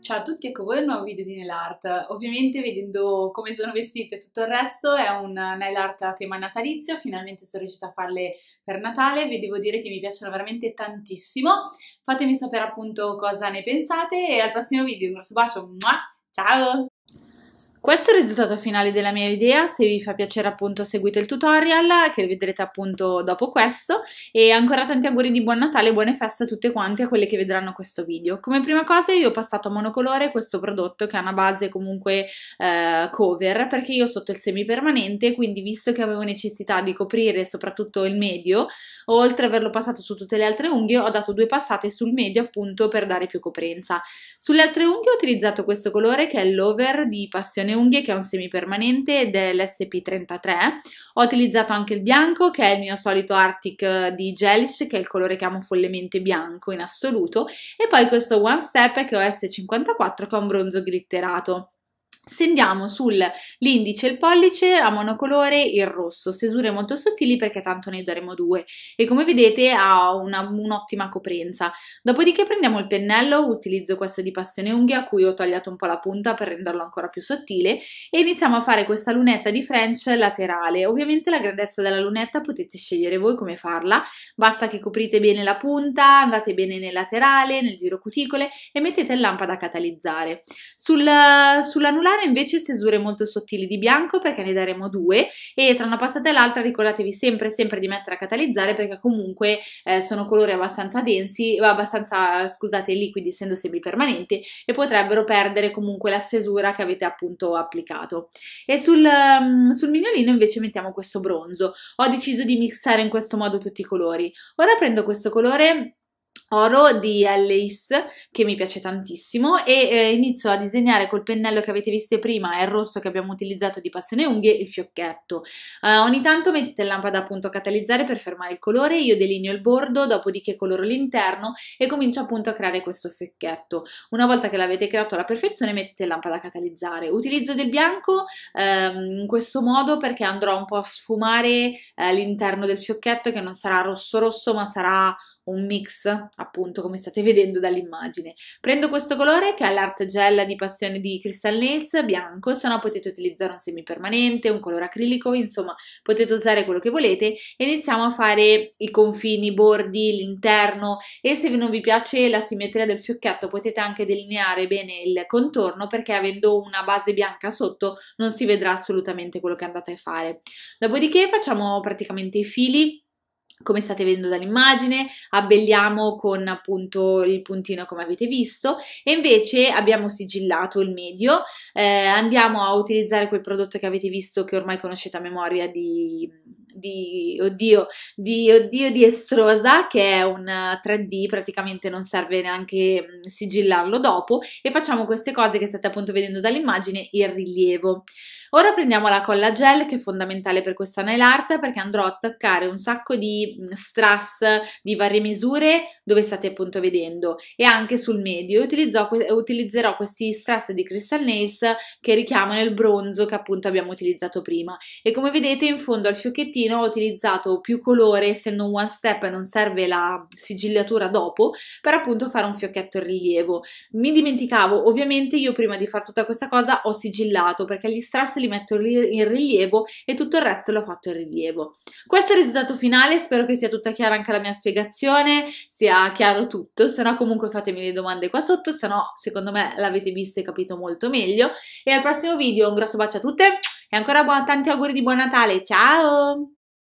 Ciao a tutti, ecco voi il nuovo video di nail art. Ovviamente vedendo come sono vestite e tutto il resto è un nail art a tema natalizio, finalmente sono riuscita a farle per Natale, vi devo dire che mi piacciono veramente tantissimo. Fatemi sapere appunto cosa ne pensate e al prossimo video, un grosso bacio, ciao! Questo è il risultato finale della mia idea, se vi fa piacere appunto seguite il tutorial che vedrete appunto dopo questo e ancora tanti auguri di buon Natale e buone feste a tutte quante a quelle che vedranno questo video. Come prima cosa io ho passato a monocolore questo prodotto che ha una base comunque eh, cover perché io ho sotto il semipermanente quindi visto che avevo necessità di coprire soprattutto il medio oltre a averlo passato su tutte le altre unghie ho dato due passate sul medio appunto per dare più coprenza. Sulle altre unghie ho utilizzato questo colore che è l'over di Passione le unghie che è un semi permanente dell'SP33. Ho utilizzato anche il bianco che è il mio solito Arctic eh, di Gelish che è il colore che amo follemente bianco in assoluto e poi questo One Step che è OS54 che è un bronzo glitterato. Stendiamo sull'indice e il pollice a monocolore il rosso, stesure molto sottili perché tanto ne daremo due e come vedete ha una, un'ottima coprenza. Dopodiché prendiamo il pennello, utilizzo questo di passione unghia a cui ho tagliato un po' la punta per renderlo ancora più sottile e iniziamo a fare questa lunetta di French laterale. Ovviamente la grandezza della lunetta potete scegliere voi come farla, basta che coprite bene la punta, andate bene nel laterale, nel giro cuticole e mettete lampada a catalizzare. Sul, sull'anulare usare invece stesure molto sottili di bianco perché ne daremo due e tra una passata e l'altra ricordatevi sempre sempre di mettere a catalizzare perché comunque eh, sono colori abbastanza densi, eh, abbastanza scusate liquidi essendo semi permanenti e potrebbero perdere comunque la stesura che avete appunto applicato. E sul, ehm, sul mignolino invece mettiamo questo bronzo, ho deciso di mixare in questo modo tutti i colori. Ora prendo questo colore oro di Alice che mi piace tantissimo e eh, inizio a disegnare col pennello che avete visto prima e il rosso che abbiamo utilizzato di passione unghie il fiocchetto eh, ogni tanto mettete lampada appunto a catalizzare per fermare il colore io delineo il bordo dopodiché coloro l'interno e comincio appunto a creare questo fiocchetto una volta che l'avete creato alla perfezione mettete lampada a catalizzare utilizzo del bianco ehm, in questo modo perché andrò un po' a sfumare eh, l'interno del fiocchetto che non sarà rosso rosso ma sarà un mix appunto come state vedendo dall'immagine. Prendo questo colore che è l'Art Gel di Passione di Crystal Nails, bianco, se no potete utilizzare un semipermanente, un colore acrilico, insomma potete usare quello che volete e iniziamo a fare i confini, i bordi, l'interno e se non vi piace la simmetria del fiocchetto potete anche delineare bene il contorno perché avendo una base bianca sotto non si vedrà assolutamente quello che andate a fare. Dopodiché facciamo praticamente i fili come state vedendo dall'immagine, abbelliamo con appunto il puntino come avete visto e invece abbiamo sigillato il medio, eh, andiamo a utilizzare quel prodotto che avete visto che ormai conoscete a memoria di, di oddio, di oddio di Estrosa che è un 3D, praticamente non serve neanche mm, sigillarlo dopo e facciamo queste cose che state appunto vedendo dall'immagine il rilievo. Ora prendiamo la colla gel che è fondamentale per questa nail art perché andrò a attaccare un sacco di di strass di varie misure dove state appunto vedendo e anche sul medio. Utilizzo, utilizzerò questi strass di Crystal Nails che richiamano il bronzo che appunto abbiamo utilizzato prima e come vedete in fondo al fiocchettino ho utilizzato più colore essendo un one step non serve la sigillatura dopo per appunto fare un fiocchetto in rilievo. Mi dimenticavo ovviamente io prima di fare tutta questa cosa ho sigillato perché gli strass li metto in rilievo e tutto il resto l'ho fatto in rilievo. Questo è il risultato finale, spero spero che sia tutta chiara anche la mia spiegazione, sia chiaro tutto, se no comunque fatemi le domande qua sotto, se no secondo me l'avete visto e capito molto meglio. E al prossimo video un grosso bacio a tutte e ancora buon, tanti auguri di buon Natale, ciao!